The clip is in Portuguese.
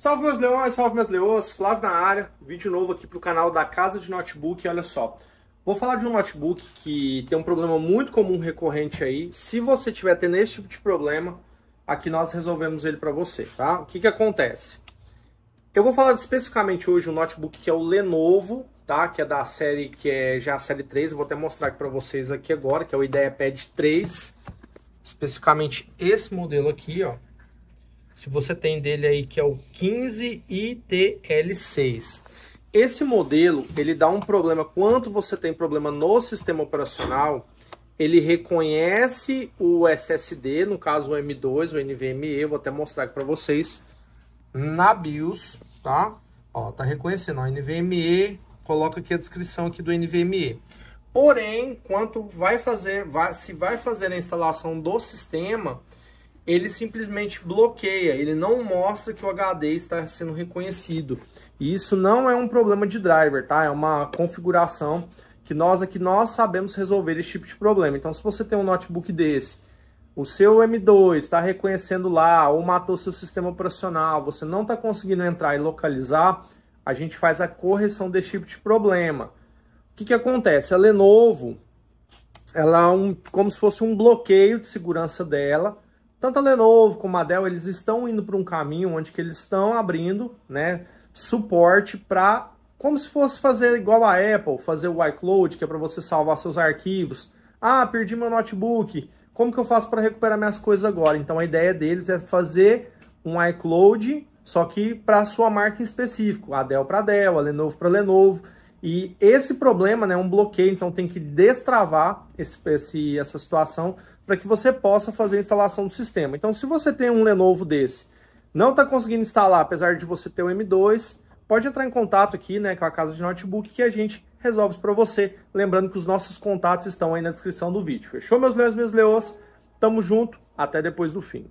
Salve meus leões, salve minhas leões. Flávio na área, vídeo novo aqui para o canal da Casa de Notebook, olha só. Vou falar de um notebook que tem um problema muito comum recorrente aí, se você tiver tendo esse tipo de problema, aqui nós resolvemos ele para você, tá? O que que acontece? Eu vou falar especificamente hoje um notebook que é o Lenovo, tá? Que é da série, que é já a série 3, vou até mostrar aqui para vocês aqui agora, que é o IdeaPad 3, especificamente esse modelo aqui, ó se você tem dele aí que é o 15ITL6. Esse modelo, ele dá um problema quando você tem problema no sistema operacional, ele reconhece o SSD, no caso o M2, o NVMe, vou até mostrar aqui para vocês, na BIOS, tá? Ó, tá reconhecendo, ó, NVMe, coloca aqui a descrição aqui do NVMe. Porém, quanto vai fazer, vai, se vai fazer a instalação do sistema, ele simplesmente bloqueia, ele não mostra que o HD está sendo reconhecido. E isso não é um problema de driver, tá? É uma configuração que nós aqui nós sabemos resolver esse tipo de problema. Então, se você tem um notebook desse, o seu M2 está reconhecendo lá ou matou seu sistema operacional, você não está conseguindo entrar e localizar, a gente faz a correção desse tipo de problema. O que, que acontece? A Lenovo, ela é um, como se fosse um bloqueio de segurança dela, tanto a tá Lenovo como a Dell, eles estão indo para um caminho onde que eles estão abrindo, né, suporte para como se fosse fazer igual a Apple, fazer o iCloud, que é para você salvar seus arquivos. Ah, perdi meu notebook. Como que eu faço para recuperar minhas coisas agora? Então a ideia deles é fazer um iCloud, só que para sua marca em específico, a Dell para Dell, a Lenovo para Lenovo. E esse problema né, é um bloqueio, então tem que destravar esse, esse, essa situação para que você possa fazer a instalação do sistema. Então, se você tem um Lenovo desse, não está conseguindo instalar, apesar de você ter o M2, pode entrar em contato aqui né, com a casa de notebook que a gente resolve isso para você. Lembrando que os nossos contatos estão aí na descrição do vídeo. Fechou, meus leões, meus leões? Tamo junto, até depois do fim.